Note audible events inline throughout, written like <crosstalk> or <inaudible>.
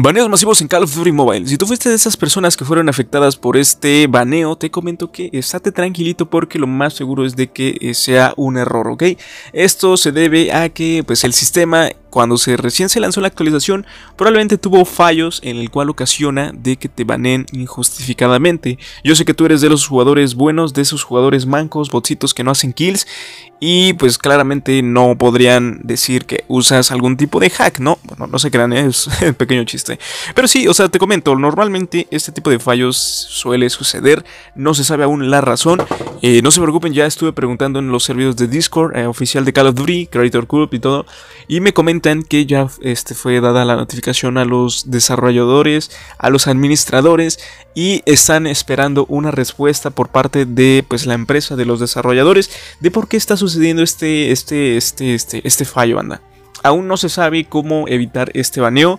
Baneos masivos en Call of Duty Mobile. Si tú fuiste de esas personas que fueron afectadas por este baneo, te comento que estate tranquilito porque lo más seguro es de que eh, sea un error, ¿ok? Esto se debe a que pues el sistema cuando se recién se lanzó la actualización, probablemente tuvo fallos en el cual ocasiona de que te baneen injustificadamente. Yo sé que tú eres de los jugadores buenos, de esos jugadores mancos, botsitos que no hacen kills y pues claramente no podrían decir que usas algún tipo de hack, ¿no? Bueno, no se crean, ¿eh? es <laughs> un pequeño chiste. Pero sí, o sea, te comento, normalmente este tipo de fallos suele suceder, no se sabe aún la razón. Eh, no se preocupen, ya estuve preguntando en los servidores de Discord, eh, oficial de Call of Duty, Creator Club y todo, y me comentan que ya este, fue dada la notificación a los desarrolladores, a los administradores y están esperando una respuesta por parte de pues, la empresa de los desarrolladores de por qué está sucediendo este, este, este, este, este fallo, anda. Aún no se sabe cómo evitar este baneo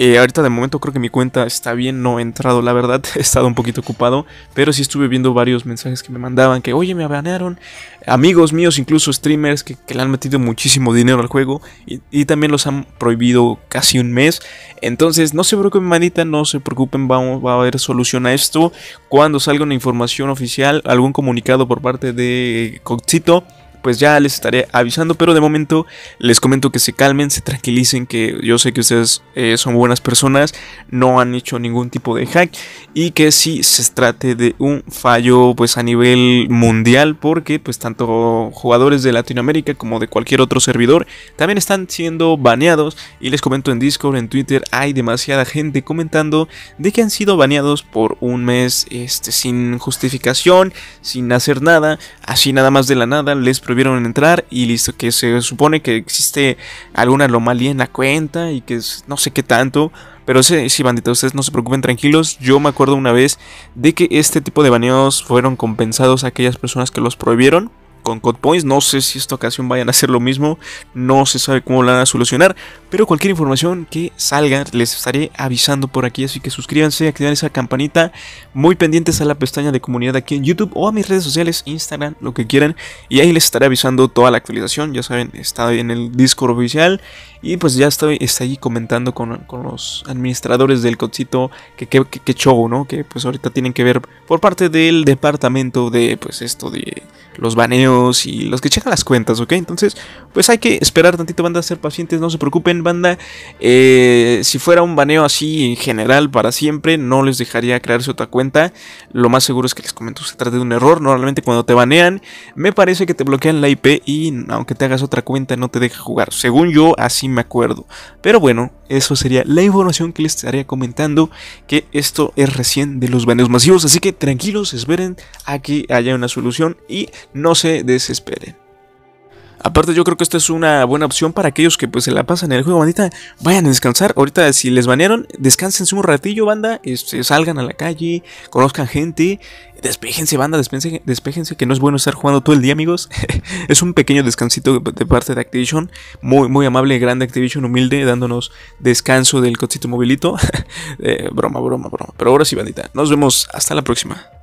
eh, ahorita de momento creo que mi cuenta está bien, no he entrado, la verdad, <laughs> he estado un poquito ocupado, pero sí estuve viendo varios mensajes que me mandaban que, oye, me banearon, amigos míos, incluso streamers que, le han metido muchísimo dinero al juego y, también los han prohibido casi un mes. Entonces, no se preocupen, manita, no se preocupen, vamos, va a haber solución a esto. Cuando salga una información oficial, algún comunicado por parte de Coxito pues ya les estaré avisando, pero de momento les comento que se calmen, se tranquilicen, que yo sé que ustedes eh, son buenas personas, no han hecho ningún tipo de hack y que si se trate de un fallo pues a nivel mundial, porque pues tanto jugadores de Latinoamérica como de cualquier otro servidor también están siendo baneados y les comento en Discord, en Twitter hay demasiada gente comentando de que han sido baneados por un mes este sin justificación, sin hacer nada, así nada más de la nada les prohibí vieron entrar y listo, que se supone que existe alguna anomalía en la cuenta y que no sé qué tanto. Pero sí, banditos, ustedes no se preocupen, tranquilos. Yo me acuerdo una vez de que este tipo de baneos fueron compensados a aquellas personas que los prohibieron con Code Points. No sé si esta ocasión vayan a hacer lo mismo. No se sabe cómo la van a solucionar. Pero cualquier información que salga les estaré avisando por aquí. Así que suscríbanse, activen esa campanita. Muy pendientes a la pestaña de comunidad aquí en YouTube o a mis redes sociales, Instagram, lo que quieran. Y ahí les estaré avisando toda la actualización. Ya saben, está en el Discord oficial. Y pues ya estoy, está ahí comentando con, los administradores del codcito que, que, que, show, ¿no? Que pues ahorita tienen que ver por parte del departamento de pues esto de los baneos y los que checan las cuentas, ¿ok? Entonces, pues hay que esperar tantito, banda, ser pacientes, no se preocupen, banda. Eh, si fuera un baneo así en general para siempre, no les dejaría crearse otra cuenta. Lo más seguro es que les comento, se trata de un error. Normalmente cuando te banean, me parece que te bloquean la IP y aunque te hagas otra cuenta no te deja jugar. Según yo, así me acuerdo. Pero bueno, eso sería la información que les estaría comentando, que esto es recién de los baneos masivos, así que tranquilos, esperen a que haya una solución y no se desesperen. Aparte yo creo que esta es una buena opción para aquellos que pues se la pasan en el juego, bandita. Vayan a descansar. Ahorita si les banearon, descansense un ratillo, banda. Este, salgan a la calle, conozcan gente. Despéjense, banda, despéjense. que no es bueno estar jugando todo el día, amigos. <laughs> es un pequeño descansito de parte de Activision. Muy, muy amable, grande Activision, humilde, dándonos descanso del cotito movilito. <laughs> Eh, broma, broma, broma. Pero ahora sí, bandita. Nos vemos. Hasta la próxima.